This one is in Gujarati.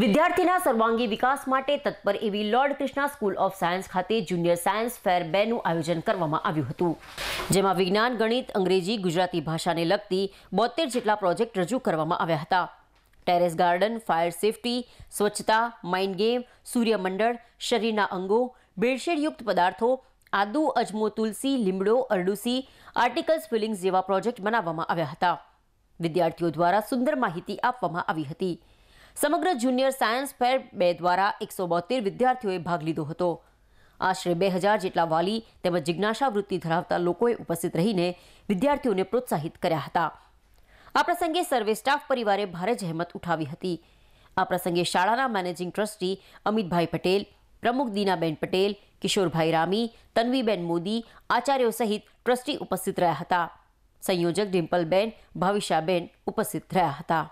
વિદ્યાર્થીના સર્વાંગી વિકાસ માટે તત્પર એવી lord Krishna school of science ખાતે જુનિયર સાયન્સ ફેર બેનું આયોજન કરવામાં આવ્યું હતું જેમાં વિજ્ઞાન ગણિત અંગ્રેજી ગુજરાતી ભાષાને લગતી બોતેર જેટલા પ્રોજેક્ટ રજૂ કરવામાં આવ્યા હતા ટેરેસ ગાર્ડન ફાયર સેફટી સ્વચ્છતા માઇન્ડ ગેમ સૂર્યમંડળ શરીરના અંગો બેડશેડયુક્ત પદાર્થો આદુ અજમો તુલસી લીમડો અરડુસી આર્ટિકલ સ્ફિલિંગ્સ જેવા પ્રોજેક્ટ બનાવવામાં આવ્યા હતા વિદ્યાર્થીઓ દ્વારા સુંદર માહિતી આપવામાં આવી હતી સમગ્ર જુનિયર સાયન્સ ફેર બે દ્વારા એકસો બોતેર વિદ્યાર્થીઓએ ભાગ લીધો હતો આશરે બે હજાર જેટલા વાલી તેમજ જિજ્ઞાસા વૃત્તિ ધરાવતા લોકોએ ઉપસ્થિત રહીને વિદ્યાર્થીઓને પ્રોત્સાહિત કર્યા હતા આ પ્રસંગે સર્વે સ્ટાફ પરિવારે ભારે જહેમત ઉઠાવી હતી આ પ્રસંગે શાળાના મેનેજિંગ ટ્રસ્ટી અમિતભાઈ પટેલ પ્રમુખ દીનાબેન પટેલ કિશોરભાઈ રામી તન્વીબેન મોદી આચાર્યો સહિત ટ્રસ્ટી ઉપસ્થિત રહ્યા હતા સંયોજક ડિમ્પલબેન ભાવિશાબેન ઉપસ્થિત રહ્યા હતા